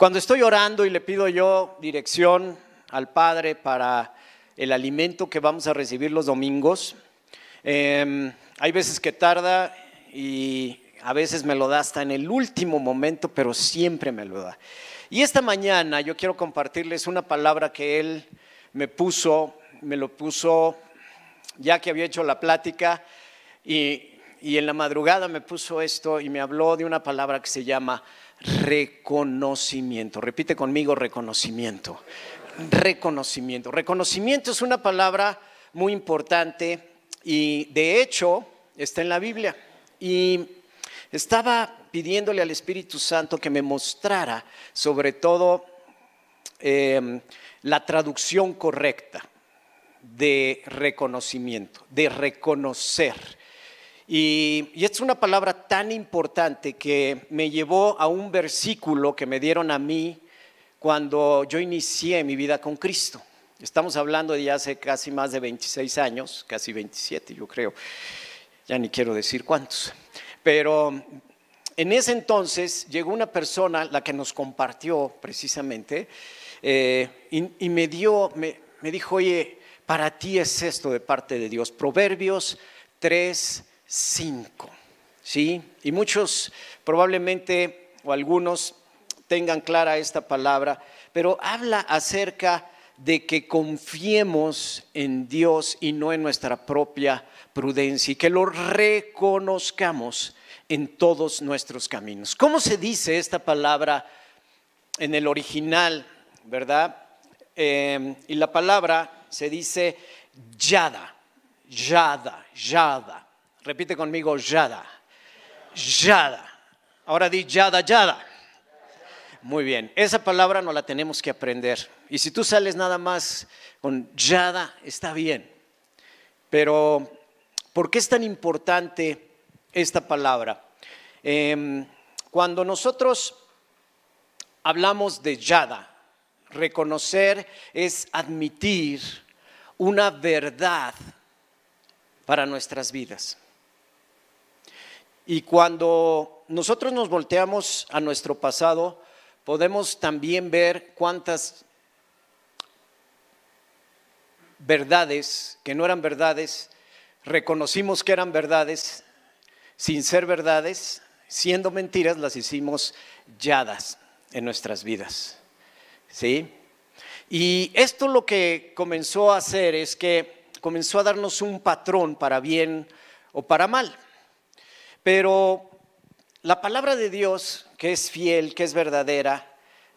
Cuando estoy orando y le pido yo dirección al Padre para el alimento que vamos a recibir los domingos, em, hay veces que tarda y a veces me lo da hasta en el último momento, pero siempre me lo da. Y esta mañana yo quiero compartirles una palabra que Él me puso, me lo puso ya que había hecho la plática y, y en la madrugada me puso esto y me habló de una palabra que se llama reconocimiento. Repite conmigo reconocimiento. Reconocimiento. Reconocimiento es una palabra muy importante y de hecho está en la Biblia. Y estaba pidiéndole al Espíritu Santo que me mostrara sobre todo em, la traducción correcta de reconocimiento, de reconocer. Y, y, es una palabra tan importante que me llevó a un versículo que me dieron a mí cuando yo inicié mi vida con Cristo. Estamos hablando de ya hace casi más de 26 años, casi 27 yo creo, ya ni quiero decir cuántos, pero en ese entonces llegó una persona, la que nos compartió precisamente, eh, y, me me dijo, oye, para ti es esto de parte de Dios. Proverbios 3, 5. ¿sí? Y muchos probablemente o algunos tengan clara esta palabra, pero habla acerca de que confiemos en Dios y no en nuestra propia prudencia y que lo reconozcamos en todos nuestros caminos. ¿Cómo se dice esta palabra en el original, verdad? Em, y la palabra se dice yada, yada, yada. Repite conmigo, yada. Yada. Ahora di yada, yada. Muy bien, esa palabra no la tenemos que aprender. Y si tú sales nada más con yada, está bien. Pero, ¿por qué es tan importante esta palabra? Em, cuando nosotros hablamos de yada, reconocer es admitir una verdad para nuestras vidas. Y cuando nosotros nos volteamos a nuestro pasado, podemos también ver cuántas verdades que no eran verdades, reconocimos que eran verdades, sin ser verdades, siendo mentiras, las hicimos yadas en nuestras vidas. ¿Sí? Y esto lo que comenzó a hacer es que comenzó a darnos un patrón para bien o para mal. Pero la palabra de Dios, que es fiel, que es verdadera,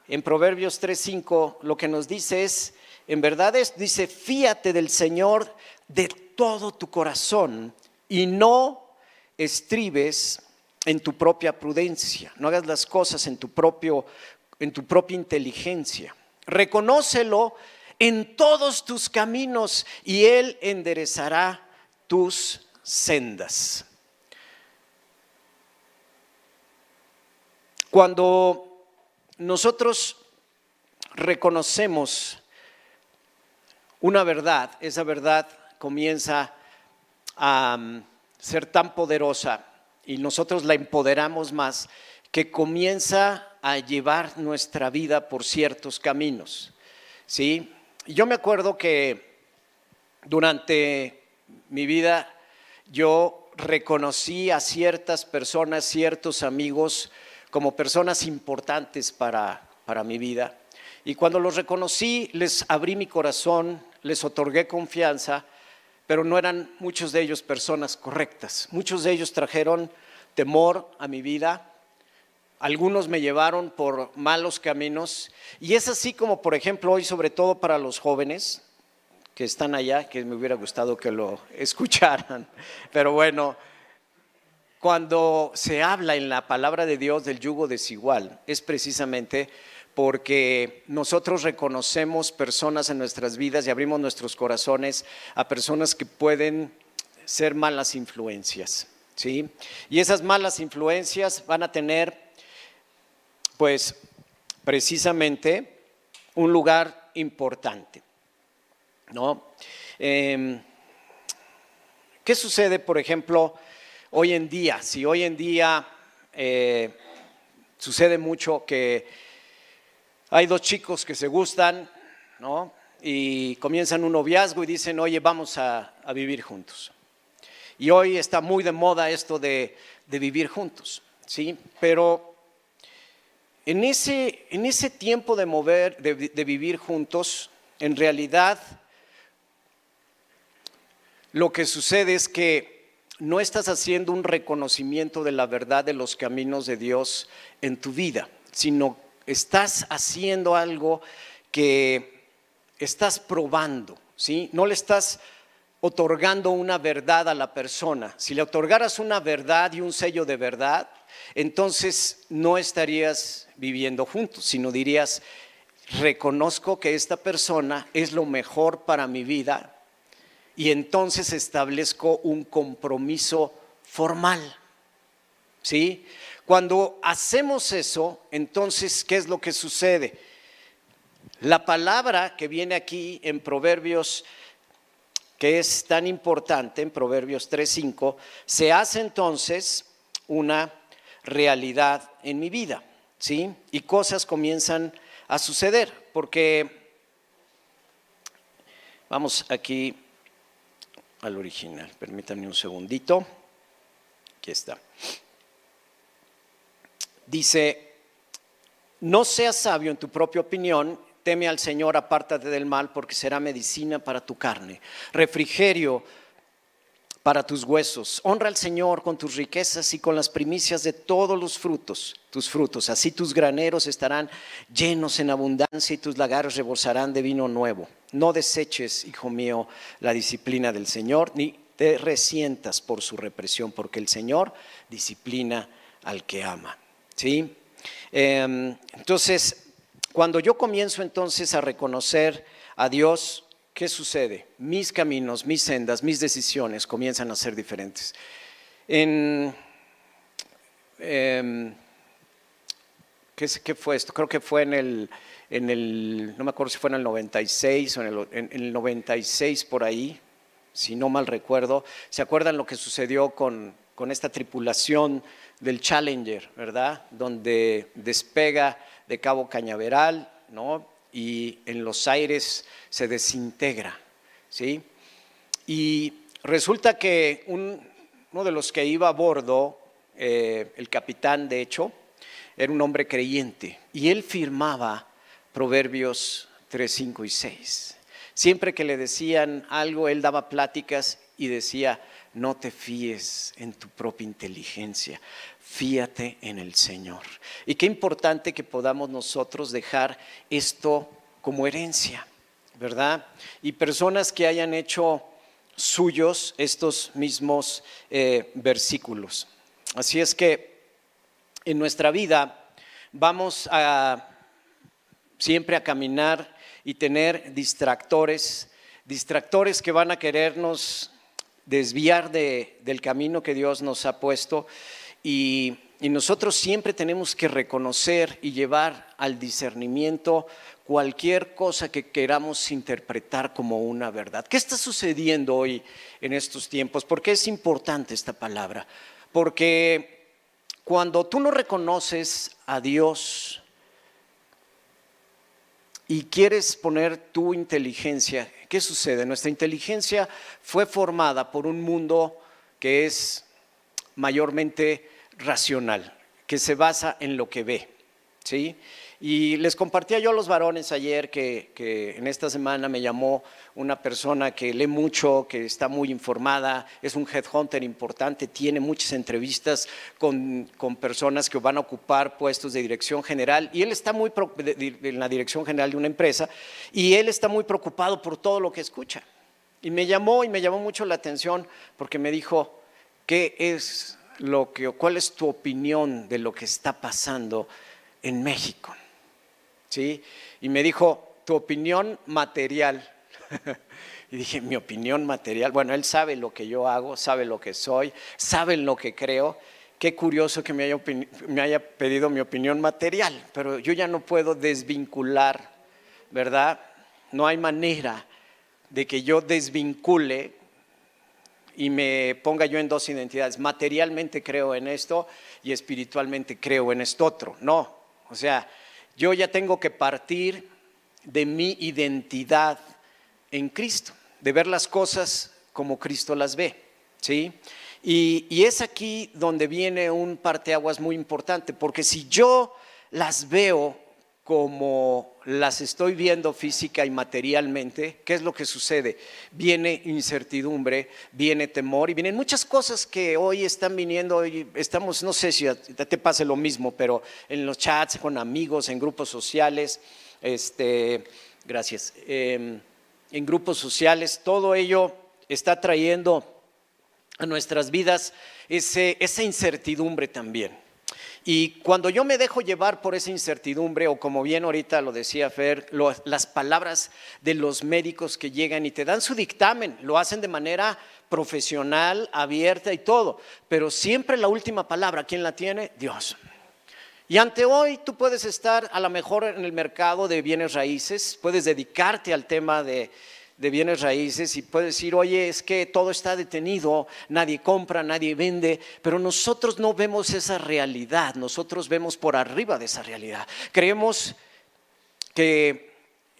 en Proverbios 3:5 lo que nos dice es, en verdad es, dice, fíate del Señor de todo tu corazón y no estribes en tu propia prudencia, no hagas las cosas en tu propio en tu propia inteligencia. Reconócelo en todos tus caminos y él enderezará tus sendas. Cuando nosotros reconocemos una verdad, esa verdad comienza a mm, ser tan poderosa y nosotros la empoderamos más, que comienza a llevar nuestra vida por ciertos caminos. ¿sí? Yo me acuerdo que durante mi vida yo reconocí a ciertas personas, ciertos amigos, como personas importantes para, para mi vida. Y cuando los reconocí, les abrí mi corazón, les otorgué confianza, pero no eran muchos de ellos personas correctas. Muchos de ellos trajeron temor a mi vida, algunos me llevaron por malos caminos. Y es así como, por ejemplo, hoy, sobre todo para los jóvenes que están allá, que me hubiera gustado que lo escucharan. Pero bueno, cuando se habla en la palabra de Dios del yugo desigual, es precisamente porque nosotros reconocemos personas en nuestras vidas y abrimos nuestros corazones a personas que pueden ser malas influencias, Y esas malas influencias van a tener, pues, precisamente un lugar importante, em, ¿Qué sucede, por ejemplo, hoy en día, si hoy en día eh, sucede mucho que hay dos chicos que se gustan, Y comienzan un noviazgo y dicen, oye, vamos a, vivir juntos. Y hoy está muy de moda esto de, vivir juntos, ¿sí? Pero en ese, en ese tiempo de mover, de vivir juntos, en realidad lo que sucede es que no estás haciendo un reconocimiento de la verdad de los caminos de Dios en tu vida, sino estás haciendo algo que estás probando, ¿sí? No le estás otorgando una verdad a la persona. Si le otorgaras una verdad y un sello de verdad, entonces no estarías viviendo juntos, sino dirías, reconozco que esta persona es lo mejor para mi vida, y entonces establezco un compromiso formal. ¿Sí? Cuando hacemos eso, entonces, ¿qué es lo que sucede? La palabra que viene aquí en Proverbios, que es tan importante, en Proverbios 3.5, se hace entonces una realidad en mi vida, ¿sí? Y cosas comienzan a suceder, porque, vamos aquí al original. Permítanme un segundito. Aquí está. Dice, no seas sabio en tu propia opinión, teme al Señor, apártate del mal, porque será medicina para tu carne, refrigerio para tus huesos. Honra al Señor con tus riquezas y con las primicias de todos los frutos, tus frutos. Así tus graneros estarán llenos en abundancia y tus lagares rebosarán de vino nuevo. No deseches, hijo mío, la disciplina del Señor, ni te resientas por su represión, porque el Señor disciplina al que ama. ¿Sí? Em, entonces, cuando yo comienzo entonces a reconocer a Dios, ¿Qué sucede? Mis caminos, mis sendas, mis decisiones comienzan a ser diferentes. Em, ¿qué, fue esto? Creo que fue en el, en el, no me acuerdo si fue en el 96 o en el, 96 por ahí, si no mal recuerdo. ¿Se acuerdan lo que sucedió con, con esta tripulación del Challenger, verdad? Donde despega de Cabo Cañaveral, ¿no? y en los aires se desintegra. ¿sí? Y resulta que uno de los que iba a bordo, eh, el capitán de hecho, era un hombre creyente y él firmaba Proverbios 3, 5 y 6. Siempre que le decían algo, él daba pláticas y decía, no te fíes en tu propia inteligencia, fíate en el Señor. Y qué importante que podamos nosotros dejar esto como herencia, ¿verdad? Y personas que hayan hecho suyos estos mismos eh, versículos. Así es que en nuestra vida vamos a siempre a caminar y tener distractores, distractores que van a querernos desviar del camino que Dios nos ha puesto y, nosotros siempre tenemos que reconocer y llevar al discernimiento cualquier cosa que queramos interpretar como una verdad. ¿Qué está sucediendo hoy en estos tiempos? ¿Por qué es importante esta palabra? Porque cuando tú no reconoces a Dios y quieres poner tu inteligencia, ¿qué sucede? Nuestra inteligencia fue formada por un mundo que es mayormente racional, que se basa en lo que ve. ¿sí? Y les compartía yo a los varones ayer que, que, en esta semana me llamó una persona que lee mucho, que está muy informada, es un headhunter importante, tiene muchas entrevistas con, con personas que van a ocupar puestos de dirección general y él está muy en la dirección general de una empresa y él está muy preocupado por todo lo que escucha. Y me llamó y me llamó mucho la atención porque me dijo, ¿qué es cuál es tu opinión de lo que está pasando en México. ¿Sí? Y me dijo, tu opinión material. y dije, mi opinión material. Bueno, él sabe lo que yo hago, sabe lo que soy, sabe lo que creo. Qué curioso que me haya, me haya pedido mi opinión material, pero yo ya no puedo desvincular, ¿verdad? No hay manera de que yo desvincule y me ponga yo en dos identidades. Materialmente creo en esto y espiritualmente creo en esto otro. No, o sea, yo ya tengo que partir de mi identidad en Cristo, de ver las cosas como Cristo las ve. ¿sí? Y, y es aquí donde viene un parteaguas muy importante, porque si yo las veo como las estoy viendo física y materialmente, ¿qué es lo que sucede? Viene incertidumbre, viene temor y vienen muchas cosas que hoy están viniendo, hoy estamos, no sé si te pase lo mismo, pero en los chats, con amigos, en grupos sociales, este, gracias, em, en grupos sociales, todo ello está trayendo a nuestras vidas ese, esa incertidumbre también. Y cuando yo me dejo llevar por esa incertidumbre, o como bien ahorita lo decía Fer, las palabras de los médicos que llegan y te dan su dictamen, lo hacen de manera profesional, abierta y todo, pero siempre la última palabra, ¿quién la tiene? Dios. Y ante hoy tú puedes estar a lo mejor en el mercado de bienes raíces, puedes dedicarte al tema de de bienes raíces y puede decir, oye, es que todo está detenido, nadie compra, nadie vende, pero nosotros no vemos esa realidad, nosotros vemos por arriba de esa realidad. Creemos que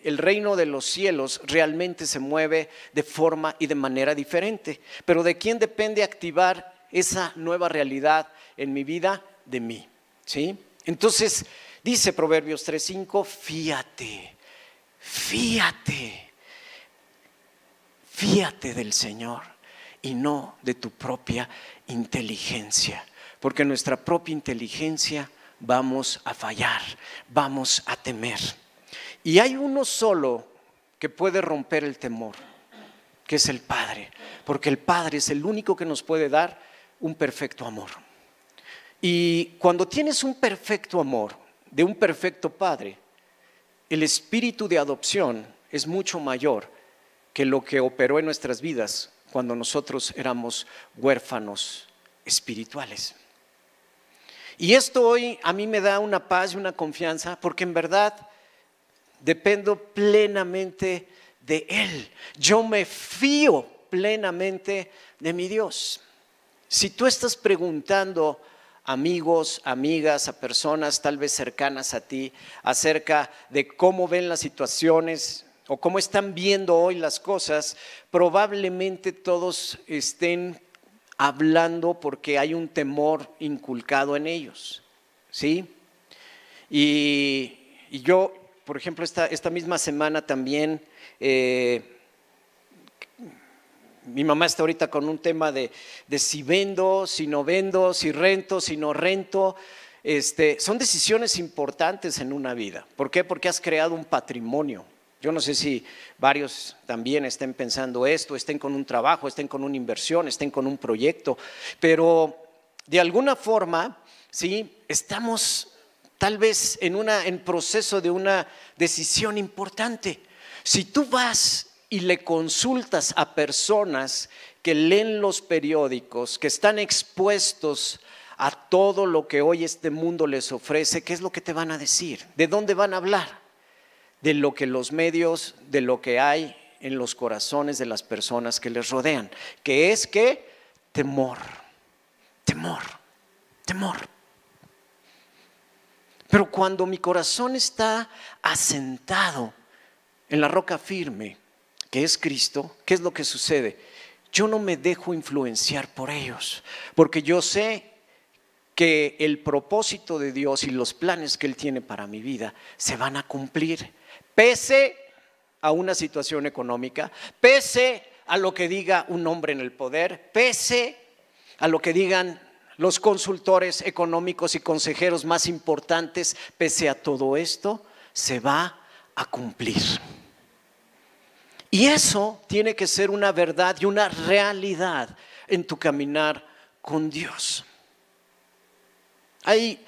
el reino de los cielos realmente se mueve de forma y de manera diferente, pero ¿de quién depende activar esa nueva realidad en mi vida? De mí, ¿sí? Entonces, dice Proverbios 3.5, Fíate, fíate fíate del Señor y no de tu propia inteligencia, porque nuestra propia inteligencia vamos a fallar, vamos a temer. Y hay uno solo que puede romper el temor, que es el Padre, porque el Padre es el único que nos puede dar un perfecto amor. Y cuando tienes un perfecto amor de un perfecto Padre, el espíritu de adopción es mucho mayor que lo que operó en nuestras vidas cuando nosotros éramos huérfanos espirituales. Y esto hoy a mí me da una paz y una confianza porque en verdad dependo plenamente de Él. Yo me fío plenamente de mi Dios. Si tú estás preguntando, amigos, amigas, a personas tal vez cercanas a ti, acerca de cómo ven las situaciones o cómo están viendo hoy las cosas, probablemente todos estén hablando porque hay un temor inculcado en ellos. ¿Sí? Y, yo, por ejemplo, esta, misma semana también, eh, mi mamá está ahorita con un tema de, si vendo, si no vendo, si rento, si no rento. Este, son decisiones importantes en una vida. ¿Por qué? Porque has creado un patrimonio. Yo no sé si varios también estén pensando esto, estén con un trabajo, estén con una inversión, estén con un proyecto, pero de alguna forma, sí, estamos tal vez en una en proceso de una decisión importante. Si tú vas y le consultas a personas que leen los periódicos, que están expuestos a todo lo que hoy este mundo les ofrece, ¿qué es lo que te van a decir? ¿De dónde van a hablar? de lo que los medios, de lo que hay en los corazones de las personas que les rodean, que es que temor, temor, temor. Pero cuando mi corazón está asentado en la roca firme, que es Cristo, ¿qué es lo que sucede? Yo no me dejo influenciar por ellos, porque yo sé que el propósito de Dios y los planes que Él tiene para mi vida se van a cumplir pese a una situación económica, pese a lo que diga un hombre en el poder, pese a lo que digan los consultores económicos y consejeros más importantes, pese a todo esto, se va a cumplir. Y eso tiene que ser una verdad y una realidad en tu caminar con Dios. Hay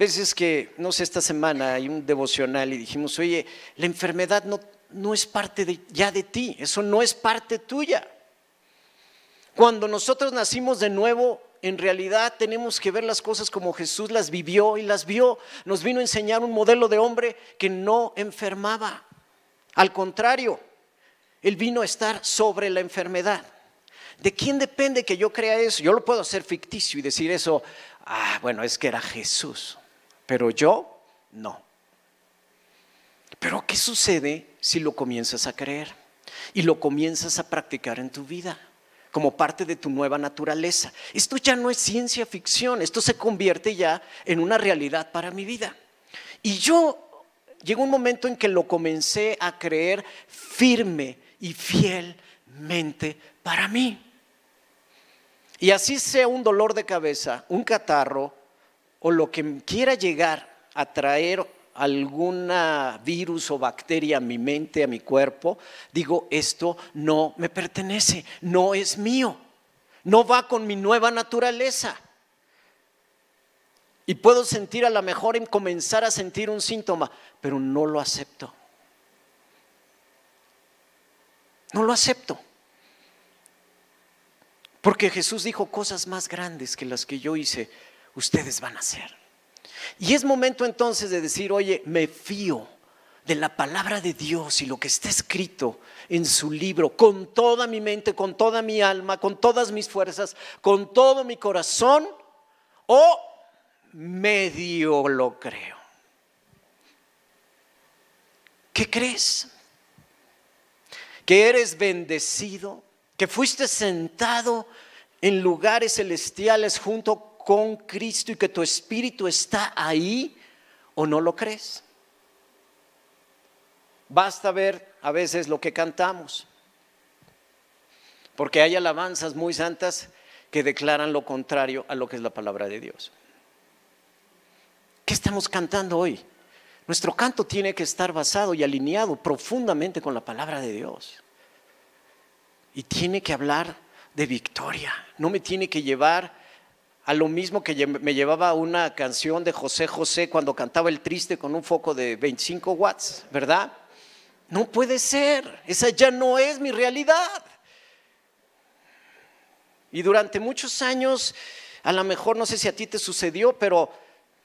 veces que, no sé, esta semana hay un devocional y dijimos, oye, la enfermedad no, es parte ya de ti, eso no es parte tuya. Cuando nosotros nacimos de nuevo, en realidad tenemos que ver las cosas como Jesús las vivió y las vio. Nos vino a enseñar un modelo de hombre que no enfermaba. Al contrario, Él vino a estar sobre la enfermedad. ¿De quién depende que yo crea eso? Yo lo puedo hacer ficticio y decir eso, ah, bueno, es que era Jesús pero yo no. Pero ¿qué sucede si lo comienzas a creer y lo comienzas a practicar en tu vida? como parte de tu nueva naturaleza. Esto ya no es ciencia ficción, esto se convierte ya en una realidad para mi vida. Y yo llegó un momento en que lo comencé a creer firme y fielmente para mí. Y así sea un dolor de cabeza, un catarro, o lo que quiera llegar a traer algún virus o bacteria a mi mente, a mi cuerpo, digo, esto no me pertenece, no es mío, no va con mi nueva naturaleza. Y puedo sentir a lo mejor en comenzar a sentir un síntoma, pero no lo acepto. No lo acepto. Porque Jesús dijo cosas más grandes que las que yo hice ustedes van a ser Y es momento entonces de decir, oye, me fío de la palabra de Dios y lo que está escrito en su libro, con toda mi mente, con toda mi alma, con todas mis fuerzas, con todo mi corazón, o medio lo creo. ¿Qué crees? Que eres bendecido, que fuiste sentado en lugares celestiales junto con Cristo y que tu espíritu está ahí o no lo crees. Basta ver a veces lo que cantamos, porque hay alabanzas muy santas que declaran lo contrario a lo que es la palabra de Dios. ¿Qué estamos cantando hoy? Nuestro canto tiene que estar basado y alineado profundamente con la palabra de Dios. Y tiene que hablar de victoria, no me tiene que llevar a lo mismo que me llevaba una canción de José José cuando cantaba El Triste con un foco de 25 watts, ¿verdad? No puede ser, esa ya no es mi realidad. Y durante muchos años, a lo mejor no sé si a ti te sucedió, pero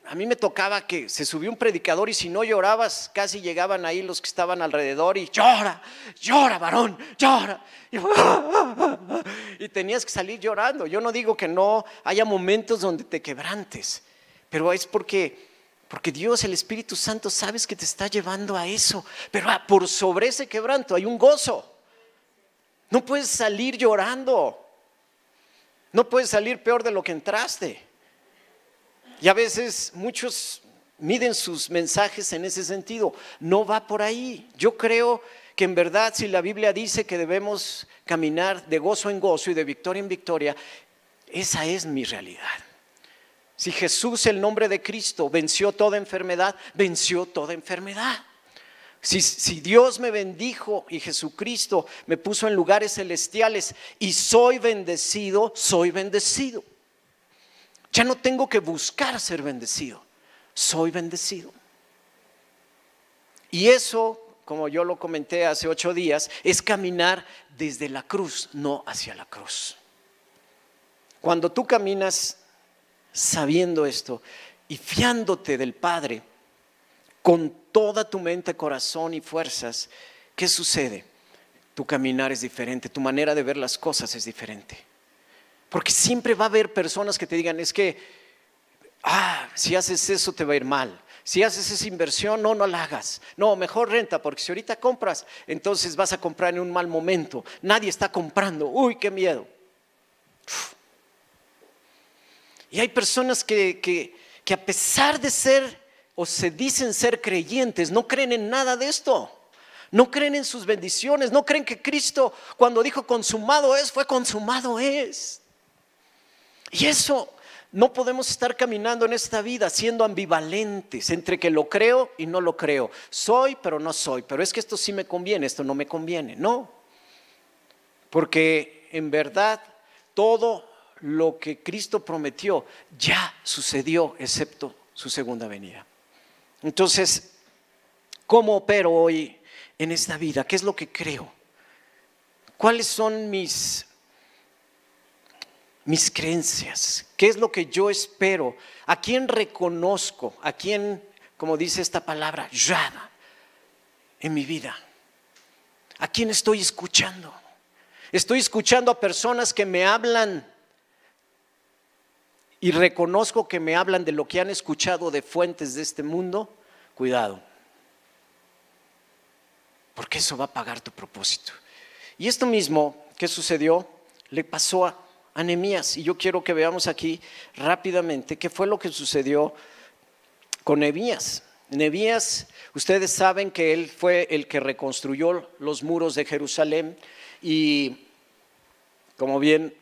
a mí me tocaba que se subió un predicador y si no llorabas, casi llegaban ahí los que estaban alrededor y llora, llora, varón, llora. Y, tenías que salir llorando. Yo no digo que no haya momentos donde te quebrantes, pero es porque porque Dios, el Espíritu Santo, sabes que te está llevando a eso. Pero ah, por sobre ese quebranto hay un gozo. No puedes salir llorando. No puedes salir peor de lo que entraste. Y a veces muchos miden sus mensajes en ese sentido. No va por ahí. Yo creo que en verdad si la Biblia dice que debemos caminar de gozo en gozo y de victoria en victoria, esa es mi realidad. Si Jesús, el nombre de Cristo, venció toda enfermedad, venció toda enfermedad. Si, Dios me bendijo y Jesucristo me puso en lugares celestiales y soy bendecido, soy bendecido. Ya no tengo que buscar ser bendecido, soy bendecido. Y eso, como yo lo comenté hace ocho días, es caminar desde la cruz, no hacia la cruz. Cuando tú caminas sabiendo esto y fiándote del Padre con toda tu mente, corazón y fuerzas, ¿qué sucede? Tu caminar es diferente, tu manera de ver las cosas es diferente. Porque siempre va a haber personas que te digan, es que, ah, si haces eso te va a ir mal. Si haces esa inversión, no, no la hagas. No, mejor renta, porque si ahorita compras, entonces vas a comprar en un mal momento. Nadie está comprando. Uy, qué miedo. Y hay personas que, que, que a pesar de ser o se dicen ser creyentes, no creen en nada de esto. No creen en sus bendiciones, no creen que Cristo cuando dijo consumado es, fue consumado es. Y eso no podemos estar caminando en esta vida siendo ambivalentes entre que lo creo y no lo creo. Soy, pero no soy. Pero es que esto sí me conviene, esto no me conviene. No. Porque en verdad todo lo que Cristo prometió ya sucedió, excepto su segunda venida. Entonces, ¿cómo opero hoy en esta vida? ¿Qué es lo que creo? ¿Cuáles son mis mis creencias, qué es lo que yo espero, a quién reconozco, a quién, como dice esta palabra, en mi vida, a quién estoy escuchando. Estoy escuchando a personas que me hablan y reconozco que me hablan de lo que han escuchado de fuentes de este mundo. Cuidado, porque eso va a pagar tu propósito. Y esto mismo que sucedió le pasó a a Y yo quiero que veamos aquí rápidamente qué fue lo que sucedió con Nehemías. Nehemías, ustedes saben que él fue el que reconstruyó los muros de Jerusalén y como bien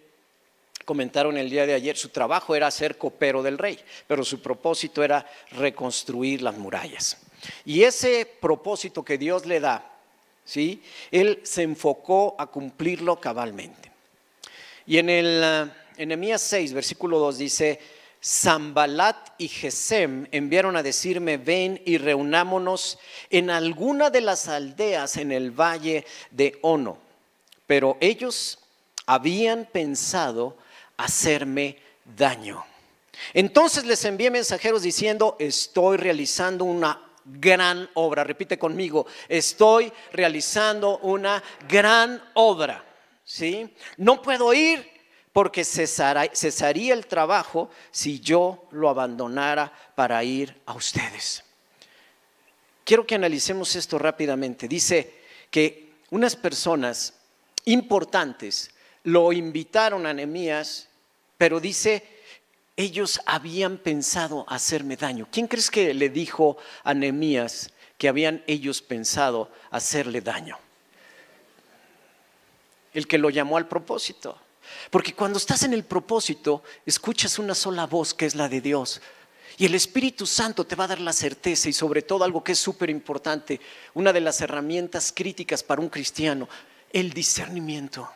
comentaron el día de ayer, su trabajo era ser copero del rey, pero su propósito era reconstruir las murallas. Y ese propósito que Dios le da, ¿sí? él se enfocó a cumplirlo cabalmente. Y en el ah, Enemías 6, versículo 2 dice, Zambalat y Gesem enviaron a decirme, ven y reunámonos en alguna de las aldeas en el valle de Ono. Pero ellos habían pensado hacerme daño. Entonces les envié mensajeros diciendo, estoy realizando una gran obra. Repite conmigo, estoy realizando una gran obra. ¿sí? No puedo ir porque cesaría el trabajo si yo lo abandonara para ir a ustedes. Quiero que analicemos esto rápidamente. Dice que unas personas importantes lo invitaron a Nehemías, pero dice ellos habían pensado hacerme daño. ¿Quién crees que le dijo a Nehemías que habían ellos pensado hacerle daño? el que lo llamó al propósito. Porque cuando estás en el propósito, escuchas una sola voz que es la de Dios. Y el Espíritu Santo te va a dar la certeza y sobre todo algo que es súper importante, una de las herramientas críticas para un cristiano, el discernimiento.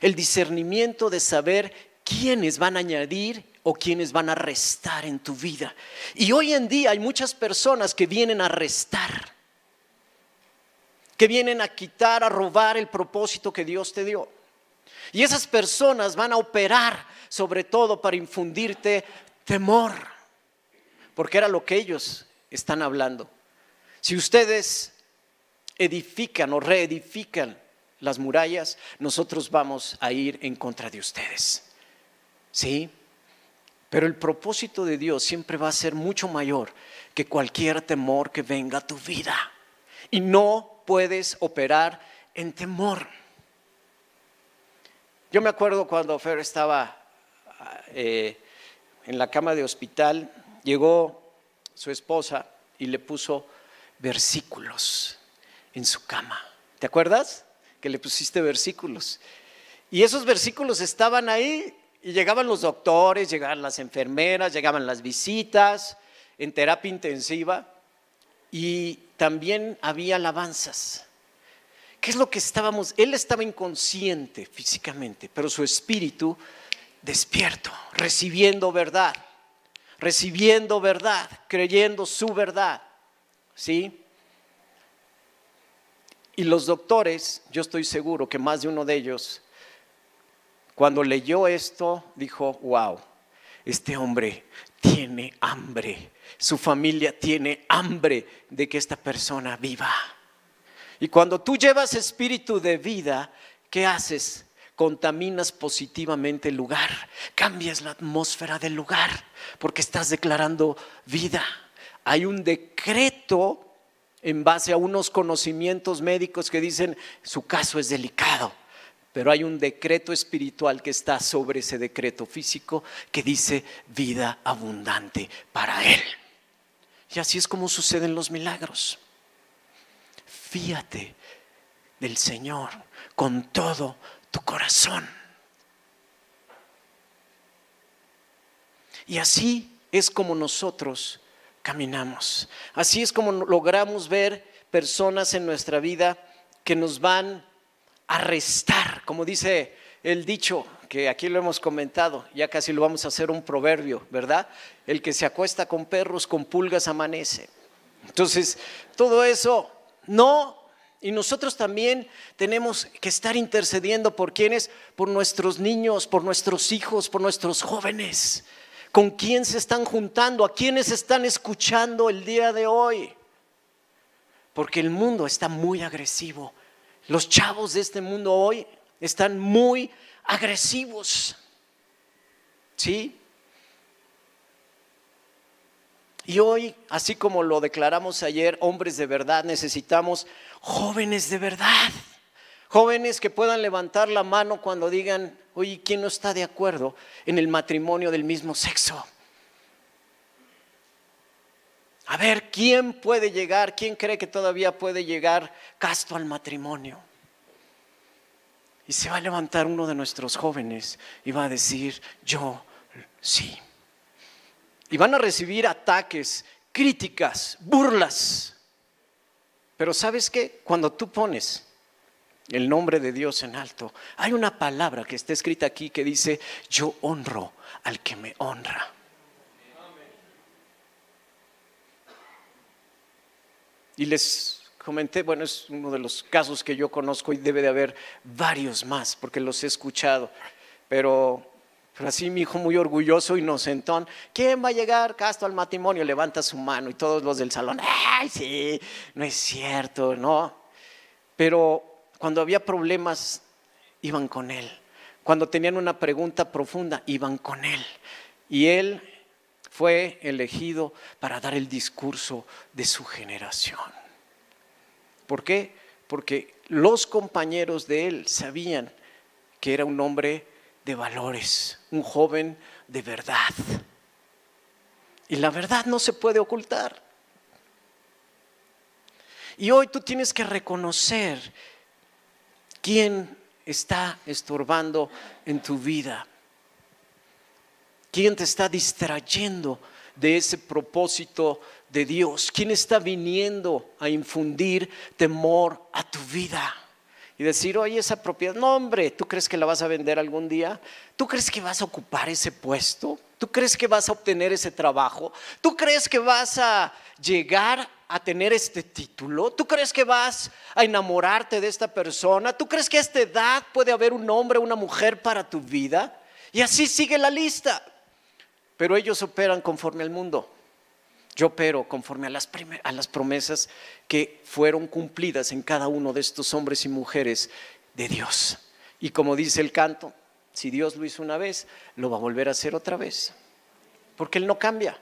El discernimiento de saber quiénes van a añadir o quiénes van a restar en tu vida. Y hoy en día hay muchas personas que vienen a restar que vienen a quitar, a robar el propósito que Dios te dio. Y esas personas van a operar sobre todo para infundirte temor, porque era lo que ellos están hablando. Si ustedes edifican o reedifican las murallas, nosotros vamos a ir en contra de ustedes. ¿Sí? Pero el propósito de Dios siempre va a ser mucho mayor que cualquier temor que venga a tu vida. Y no puedes operar en temor. Yo me acuerdo cuando Fer estaba eh, en la cama de hospital, llegó su esposa y le puso versículos en su cama. ¿Te acuerdas? Que le pusiste versículos. Y esos versículos estaban ahí y llegaban los doctores, llegaban las enfermeras, llegaban las visitas en terapia intensiva y también había alabanzas. ¿Qué es lo que estábamos? Él estaba inconsciente físicamente, pero su espíritu despierto, recibiendo verdad, recibiendo verdad, creyendo su verdad. ¿Sí? Y los doctores, yo estoy seguro que más de uno de ellos, cuando leyó esto, dijo, wow, este hombre tiene hambre, su familia tiene hambre de que esta persona viva. Y cuando tú llevas espíritu de vida, ¿qué haces? Contaminas positivamente el lugar, cambias la atmósfera del lugar, porque estás declarando vida. Hay un decreto en base a unos conocimientos médicos que dicen, su caso es delicado pero hay un decreto espiritual que está sobre ese decreto físico que dice vida abundante para él. Y así es como suceden los milagros. Fíate del Señor con todo tu corazón. Y así es como nosotros caminamos. Así es como logramos ver personas en nuestra vida que nos van arrestar, como dice el dicho, que aquí lo hemos comentado, ya casi lo vamos a hacer un proverbio, ¿verdad? El que se acuesta con perros, con pulgas amanece. Entonces, todo eso, no. Y nosotros también tenemos que estar intercediendo por quienes, por nuestros niños, por nuestros hijos, por nuestros jóvenes, con quién se están juntando, a quiénes están escuchando el día de hoy. Porque el mundo está muy agresivo los chavos de este mundo hoy están muy agresivos. ¿Sí? Y hoy, así como lo declaramos ayer, hombres de verdad, necesitamos jóvenes de verdad. Jóvenes que puedan levantar la mano cuando digan, oye, ¿quién no está de acuerdo en el matrimonio del mismo sexo? A ver, ¿quién puede llegar? ¿Quién cree que todavía puede llegar casto al matrimonio? Y se va a levantar uno de nuestros jóvenes y va a decir, yo sí. Y van a recibir ataques, críticas, burlas. Pero sabes qué? Cuando tú pones el nombre de Dios en alto, hay una palabra que está escrita aquí que dice, yo honro al que me honra. Y les comenté, bueno, es uno de los casos que yo conozco y debe de haber varios más, porque los he escuchado. Pero, así mi hijo muy orgulloso, inocentón, ¿quién va a llegar casto al matrimonio? Levanta su mano y todos los del salón, ¡ay, sí! No es cierto, no. Pero cuando había problemas, iban con él. Cuando tenían una pregunta profunda, iban con él. Y él fue elegido para dar el discurso de su generación. ¿Por qué? Porque los compañeros de él sabían que era un hombre de valores, un joven de verdad. Y la verdad no se puede ocultar. Y hoy tú tienes que reconocer quién está estorbando en tu vida. ¿Quién te está distrayendo de ese propósito de Dios? ¿Quién está viniendo a infundir temor a tu vida? Y decir, oye, esa propiedad, no hombre, ¿tú crees que la vas a vender algún día? ¿Tú crees que vas a ocupar ese puesto? ¿Tú crees que vas a obtener ese trabajo? ¿Tú crees que vas a llegar a tener este título? ¿Tú crees que vas a enamorarte de esta persona? ¿Tú crees que a esta edad puede haber un hombre, una mujer para tu vida? Y así sigue la lista pero ellos operan conforme al mundo. Yo opero conforme a las, promesas que fueron cumplidas en cada uno de estos hombres y mujeres de Dios. Y como dice el canto, si Dios lo hizo una vez, lo va a volver a hacer otra vez. Porque Él no cambia.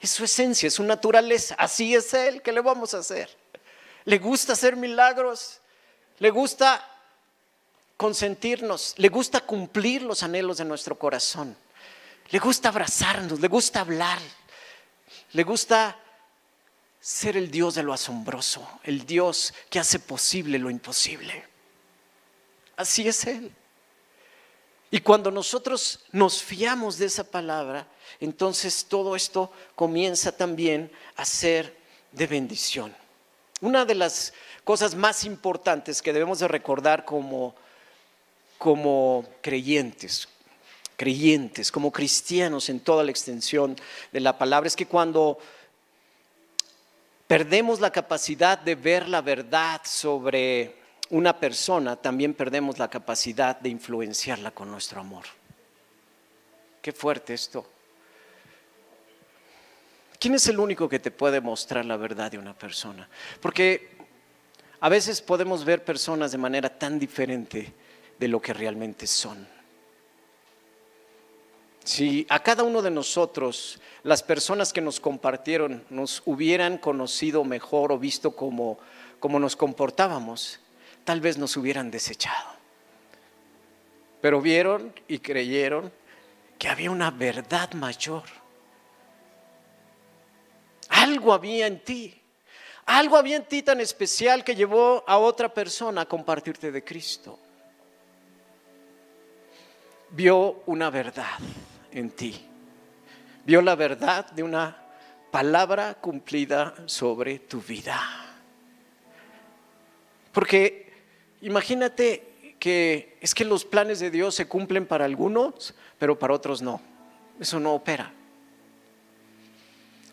Es su esencia, es su naturaleza. Así es Él. ¿Qué le vamos a hacer? Le gusta hacer milagros. Le gusta consentirnos. Le gusta cumplir los anhelos de nuestro corazón. Le gusta abrazarnos, le gusta hablar, le gusta ser el Dios de lo asombroso, el Dios que hace posible lo imposible. Así es Él. Y cuando nosotros nos fiamos de esa palabra, entonces todo esto comienza también a ser de bendición. Una de las cosas más importantes que debemos de recordar como, como creyentes, creyentes, como cristianos en toda la extensión de la palabra, es que cuando perdemos la capacidad de ver la verdad sobre una persona, también perdemos la capacidad de influenciarla con nuestro amor. Qué fuerte esto. ¿Quién es el único que te puede mostrar la verdad de una persona? Porque a veces podemos ver personas de manera tan diferente de lo que realmente son. Si a cada uno de nosotros, las personas que nos compartieron, nos hubieran conocido mejor o visto como, nos comportábamos, tal vez nos hubieran desechado. Pero vieron y creyeron que había una verdad mayor. Algo había en ti. Algo había en ti tan especial que llevó a otra persona a compartirte de Cristo. Vio una verdad en ti. Vio la verdad de una palabra cumplida sobre tu vida. Porque imagínate que es que los planes de Dios se cumplen para algunos, pero para otros no. Eso no opera.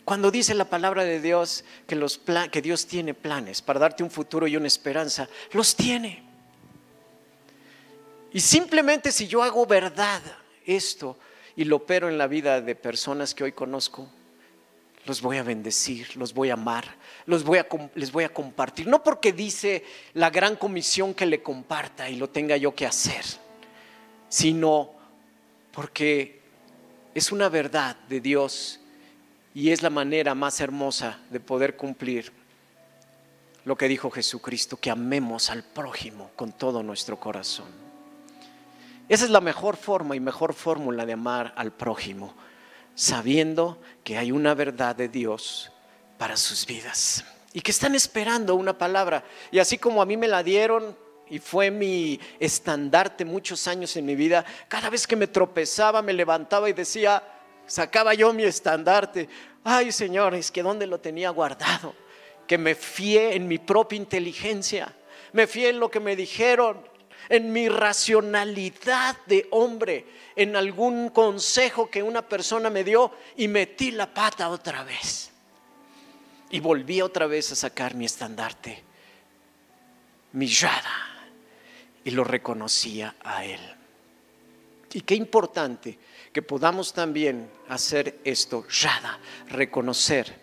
Cuando dice la palabra de Dios que, los que Dios tiene planes para darte un futuro y una esperanza, los tiene. Y simplemente si yo hago verdad esto, y lo opero en la vida de personas que hoy conozco, los voy a bendecir, los voy a amar, los voy les voy a compartir. No porque dice la gran comisión que le comparta y lo tenga yo que hacer, sino porque es una verdad de Dios y es la manera más hermosa de poder cumplir lo que dijo Jesucristo, que amemos al prójimo con todo nuestro corazón. Esa es la mejor forma y mejor fórmula de amar al prójimo, sabiendo que hay una verdad de Dios para sus vidas y que están esperando una palabra. Y así como a mí me la dieron y fue mi estandarte muchos años en mi vida, cada vez que me tropezaba, me levantaba y decía, sacaba yo mi estandarte, ay señores, que dónde lo tenía guardado, que me fié en mi propia inteligencia, me fié en lo que me dijeron en mi racionalidad de hombre, en algún consejo que una persona me dio y metí la pata otra vez. Y volví otra vez a sacar mi estandarte, mi yada, y lo reconocía a él. Y qué importante que podamos también hacer esto, yada, reconocer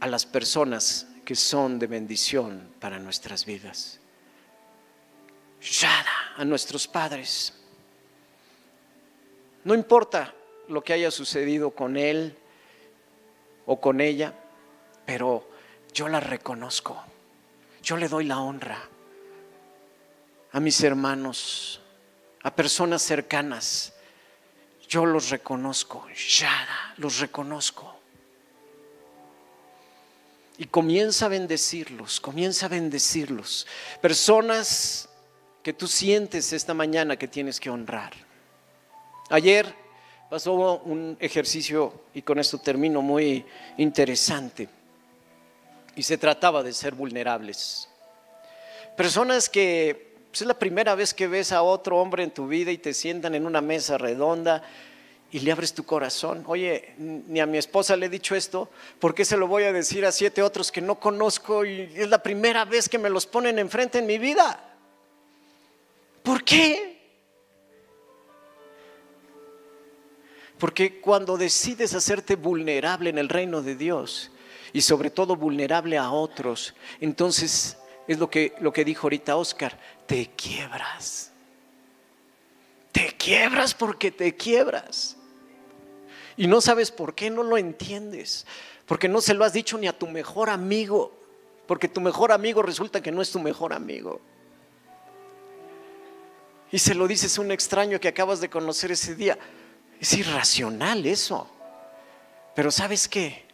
a las personas que son de bendición para nuestras vidas. Shada a nuestros padres. No importa lo que haya sucedido con él o con ella, pero yo la reconozco. Yo le doy la honra a mis hermanos, a personas cercanas. Yo los reconozco, Shada, los reconozco. Y comienza a bendecirlos, comienza a bendecirlos. Personas que tú sientes esta mañana que tienes que honrar. Ayer pasó un ejercicio, y con esto termino, muy interesante, y se trataba de ser vulnerables. Personas que pues, es la primera vez que ves a otro hombre en tu vida y te sientan en una mesa redonda y le abres tu corazón. Oye, ni a mi esposa le he dicho esto, ¿por qué se lo voy a decir a siete otros que no conozco y es la primera vez que me los ponen enfrente en mi vida? ¿Por qué? Porque cuando decides hacerte vulnerable en el reino de Dios y sobre todo vulnerable a otros, entonces es lo que, lo que dijo ahorita Oscar, te quiebras. Te quiebras porque te quiebras. Y no sabes por qué, no lo entiendes. Porque no se lo has dicho ni a tu mejor amigo. Porque tu mejor amigo resulta que no es tu mejor amigo y se lo dices a un extraño que acabas de conocer ese día. Es irracional eso. Pero sabes qué?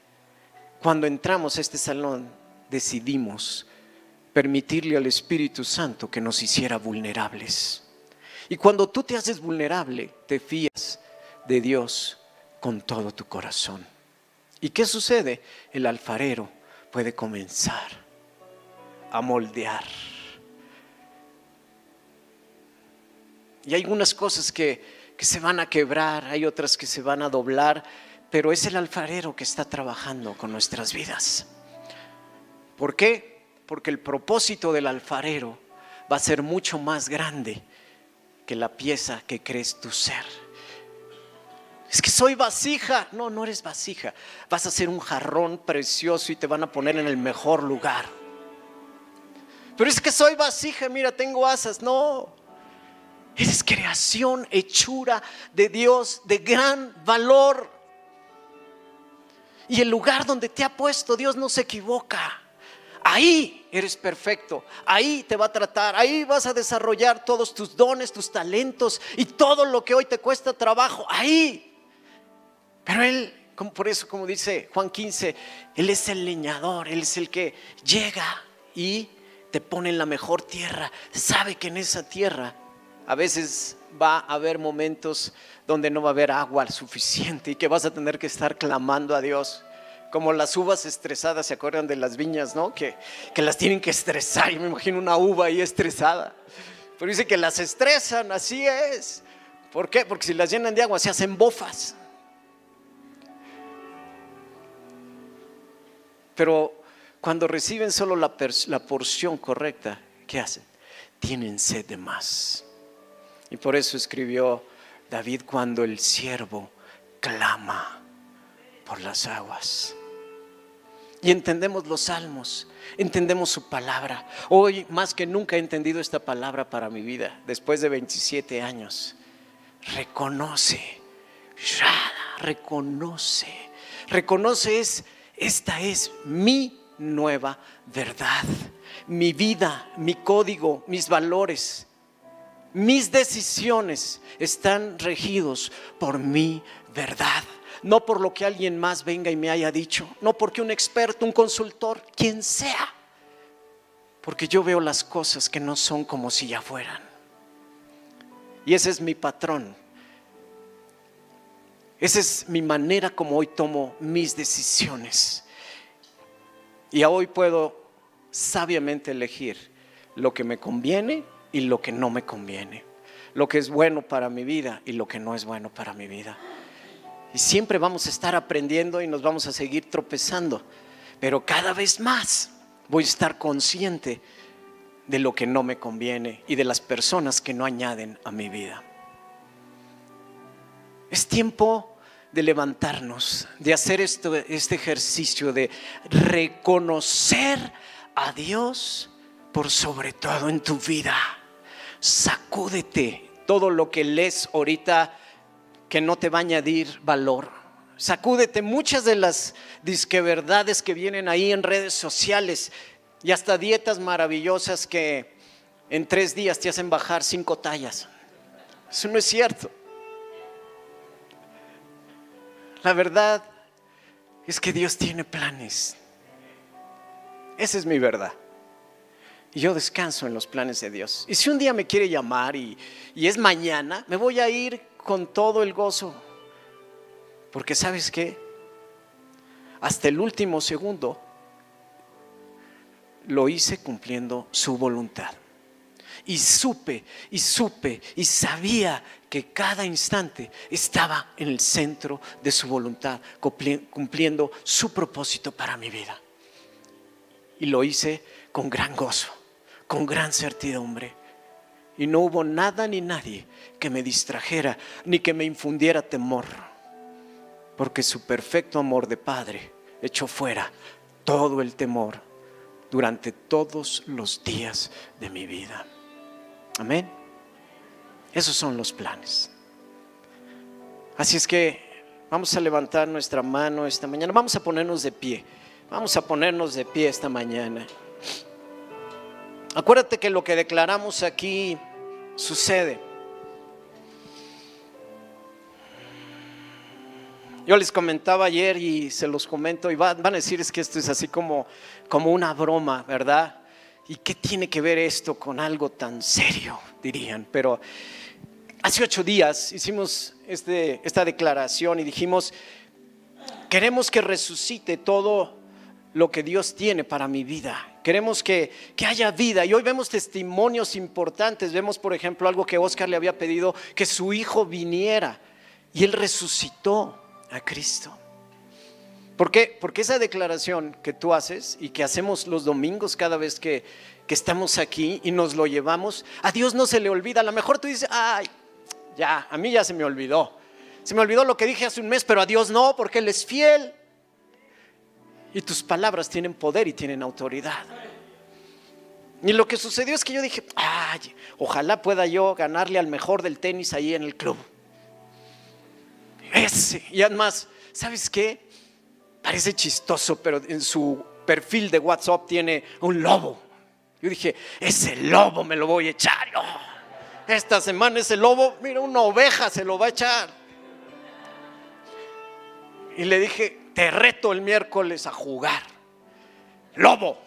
Cuando entramos a este salón decidimos permitirle al Espíritu Santo que nos hiciera vulnerables. Y cuando tú te haces vulnerable, te fías de Dios con todo tu corazón. ¿Y qué sucede? El alfarero puede comenzar a moldear Y hay algunas cosas que, que se van a quebrar, hay otras que se van a doblar, pero es el alfarero que está trabajando con nuestras vidas. ¿Por qué? Porque el propósito del alfarero va a ser mucho más grande que la pieza que crees tu ser. Es que soy vasija. No, no eres vasija. Vas a ser un jarrón precioso y te van a poner en el mejor lugar. Pero es que soy vasija, mira, tengo asas. No, Eres creación, hechura de Dios de gran valor. Y el lugar donde te ha puesto Dios no se equivoca. Ahí eres perfecto, ahí te va a tratar, ahí vas a desarrollar todos tus dones, tus talentos y todo lo que hoy te cuesta trabajo, ahí. Pero Él, como por eso, como dice Juan 15, Él es el leñador, Él es el que llega y te pone en la mejor tierra, sabe que en esa tierra a veces va a haber momentos donde no va a haber agua suficiente y que vas a tener que estar clamando a Dios. Como las uvas estresadas, ¿se acuerdan de las viñas, no? Que, las tienen que estresar. Y me imagino una uva ahí estresada. Pero dice que las estresan, así es. ¿Por qué? Porque si las llenan de agua se hacen bofas. Pero cuando reciben solo la, la porción correcta, ¿qué hacen? Tienen sed de más. Y por eso escribió David cuando el siervo clama por las aguas. Y entendemos los salmos, entendemos su palabra. Hoy más que nunca he entendido esta palabra para mi vida, después de 27 años. Reconoce, reconoce, reconoce es, esta es mi nueva verdad, mi vida, mi código, mis valores mis decisiones están regidos por mi verdad. No por lo que alguien más venga y me haya dicho, no porque un experto, un consultor, quien sea, porque yo veo las cosas que no son como si ya fueran. Y ese es mi patrón. Esa es mi manera como hoy tomo mis decisiones. Y hoy puedo sabiamente elegir lo que me conviene y lo que no me conviene, lo que es bueno para mi vida y lo que no es bueno para mi vida. Y siempre vamos a estar aprendiendo y nos vamos a seguir tropezando, pero cada vez más voy a estar consciente de lo que no me conviene y de las personas que no añaden a mi vida. Es tiempo de levantarnos, de hacer esto, este ejercicio de reconocer a Dios por sobre todo en tu vida sacúdete todo lo que lees ahorita que no te va a añadir valor. Sacúdete muchas de las disqueverdades que vienen ahí en redes sociales y hasta dietas maravillosas que en tres días te hacen bajar cinco tallas. Eso no es cierto. La verdad es que Dios tiene planes. Esa es mi verdad. Y yo descanso en los planes de Dios. Y si un día me quiere llamar y, y es mañana, me voy a ir con todo el gozo. Porque sabes qué? Hasta el último segundo lo hice cumpliendo su voluntad. Y supe, y supe, y sabía que cada instante estaba en el centro de su voluntad, cumpliendo su propósito para mi vida. Y lo hice con gran gozo con gran certidumbre. Y no hubo nada ni nadie que me distrajera ni que me infundiera temor, porque su perfecto amor de Padre echó fuera todo el temor durante todos los días de mi vida. Amén. Esos son los planes. Así es que vamos a levantar nuestra mano esta mañana, vamos a ponernos de pie, vamos a ponernos de pie esta mañana. Acuérdate que lo que declaramos aquí sucede. Yo les comentaba ayer y se los comento y van, a decir es que esto es así como, como una broma, ¿verdad? ¿Y qué tiene que ver esto con algo tan serio? Dirían. Pero hace ocho días hicimos este, esta declaración y dijimos, queremos que resucite todo lo que Dios tiene para mi vida Queremos que, haya vida. Y hoy vemos testimonios importantes. Vemos, por ejemplo, algo que Oscar le había pedido, que su hijo viniera. Y él resucitó a Cristo. ¿Por qué? Porque esa declaración que tú haces y que hacemos los domingos cada vez que, que estamos aquí y nos lo llevamos, a Dios no se le olvida. A lo mejor tú dices, ay, ya, a mí ya se me olvidó. Se me olvidó lo que dije hace un mes, pero a Dios no, porque Él es fiel. Y tus palabras tienen poder y tienen autoridad. Y lo que sucedió es que yo dije, ay, ojalá pueda yo ganarle al mejor del tenis ahí en el club. Ese. Y además, ¿sabes qué? Parece chistoso, pero en su perfil de WhatsApp tiene un lobo. Yo dije, ese lobo me lo voy a echar. esta semana ese lobo, mira, una oveja se lo va a echar. Y le dije, te reto el miércoles a jugar. Lobo.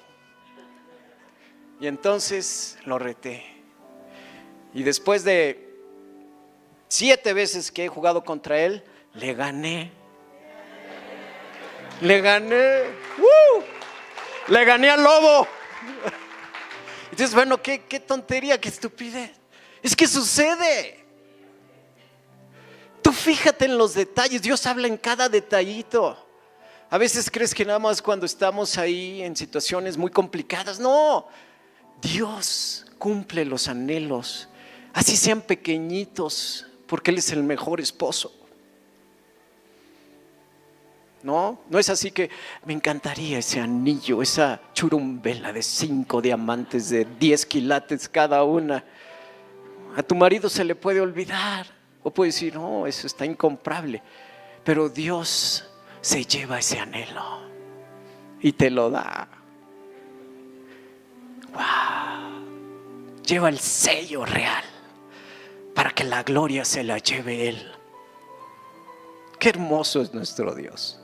Y entonces lo reté. Y después de siete veces que he jugado contra él, le gané. Le gané. Le gané al lobo. Dices, bueno, qué, qué tontería, qué estupidez. Es que sucede. Tú fíjate en los detalles. Dios habla en cada detallito. A veces crees que nada más cuando estamos ahí en situaciones muy complicadas. No, Dios cumple los anhelos, así sean pequeñitos, porque Él es el mejor esposo. No, no es así que me encantaría ese anillo, esa churumbela de cinco diamantes de diez quilates cada una. A tu marido se le puede olvidar o puede decir, no, eso está incomparable. Pero Dios se lleva ese anhelo y te lo da. Wow. Lleva el sello real para que la gloria se la lleve Él. Qué hermoso es nuestro Dios.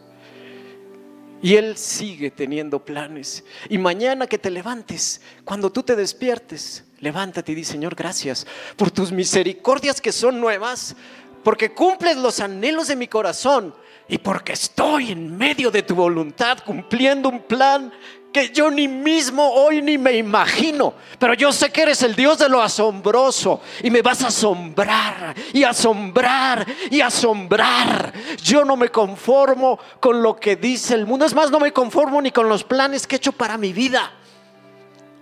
Y Él sigue teniendo planes. Y mañana que te levantes, cuando tú te despiertes, levántate y di, Señor, gracias por tus misericordias que son nuevas, porque cumples los anhelos de mi corazón y porque estoy en medio de tu voluntad cumpliendo un plan que yo ni mismo hoy ni me imagino, pero yo sé que eres el Dios de lo asombroso y me vas a asombrar y asombrar y asombrar. Yo no me conformo con lo que dice el mundo, es más, no me conformo ni con los planes que he hecho para mi vida,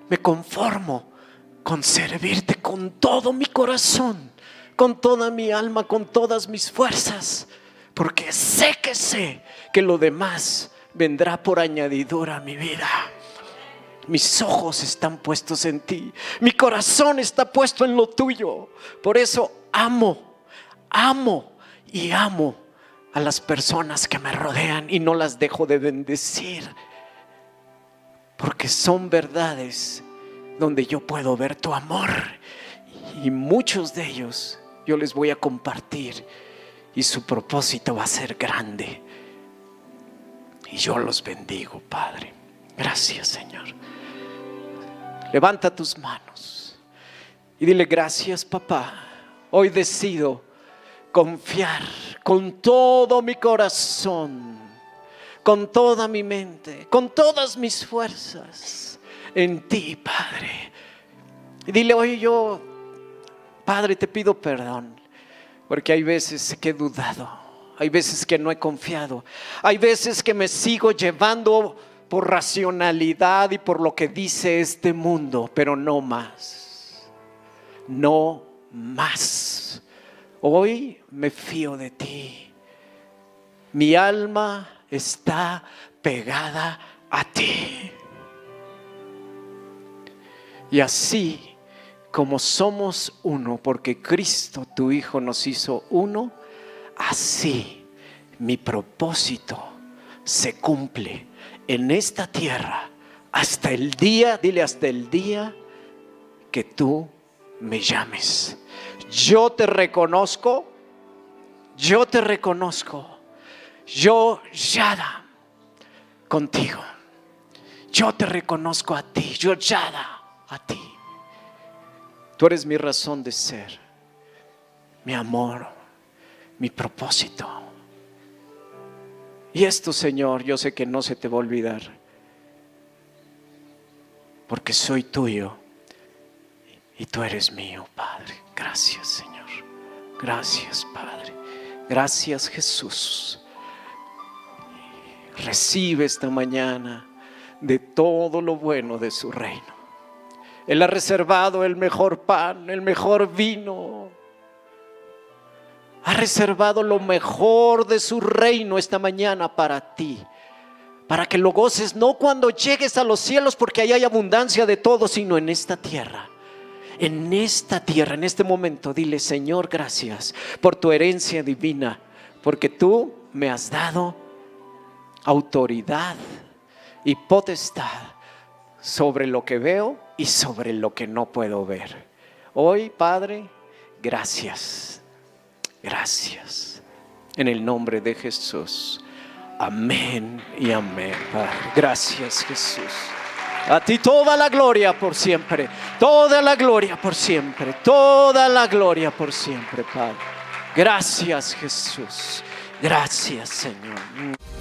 me conformo con servirte con todo mi corazón, con toda mi alma, con todas mis fuerzas porque sé que sé que lo demás vendrá por añadidura a mi vida. Mis ojos están puestos en ti, mi corazón está puesto en lo tuyo. Por eso amo, amo y amo a las personas que me rodean y no las dejo de bendecir, porque son verdades donde yo puedo ver tu amor y muchos de ellos yo les voy a compartir y su propósito va a ser grande. Y yo los bendigo, Padre. Gracias, Señor. Levanta tus manos y dile gracias, papá. Hoy decido confiar con todo mi corazón, con toda mi mente, con todas mis fuerzas en ti, Padre. Y dile, hoy yo, Padre, te pido perdón porque hay veces que he dudado, hay veces que no he confiado, hay veces que me sigo llevando por racionalidad y por lo que dice este mundo, pero no más, no más. Hoy me fío de ti. Mi alma está pegada a ti. Y así como somos uno, porque Cristo tu Hijo nos hizo uno, así mi propósito se cumple en esta tierra hasta el día, dile hasta el día que tú me llames. Yo te reconozco, yo te reconozco, yo llada contigo. Yo te reconozco a ti, yo llada a ti. Tú eres mi razón de ser, mi amor, mi propósito. Y esto, Señor, yo sé que no se te va a olvidar, porque soy tuyo y tú eres mío, Padre. Gracias, Señor. Gracias, Padre. Gracias, Jesús. Recibe esta mañana de todo lo bueno de su reino. Él ha reservado el mejor pan, el mejor vino. Ha reservado lo mejor de su reino esta mañana para ti, para que lo goces no cuando llegues a los cielos, porque ahí hay abundancia de todo, sino en esta tierra en esta tierra, en este momento, dile, Señor, gracias por tu herencia divina, porque tú me has dado autoridad y potestad sobre lo que veo y sobre lo que no puedo ver. Hoy, Padre, gracias, gracias. En el nombre de Jesús. Amén y amén, Padre. Gracias, Jesús. A ti toda la gloria por siempre, toda la gloria por siempre, toda la gloria por siempre, Padre. Gracias, Jesús. Gracias, Señor.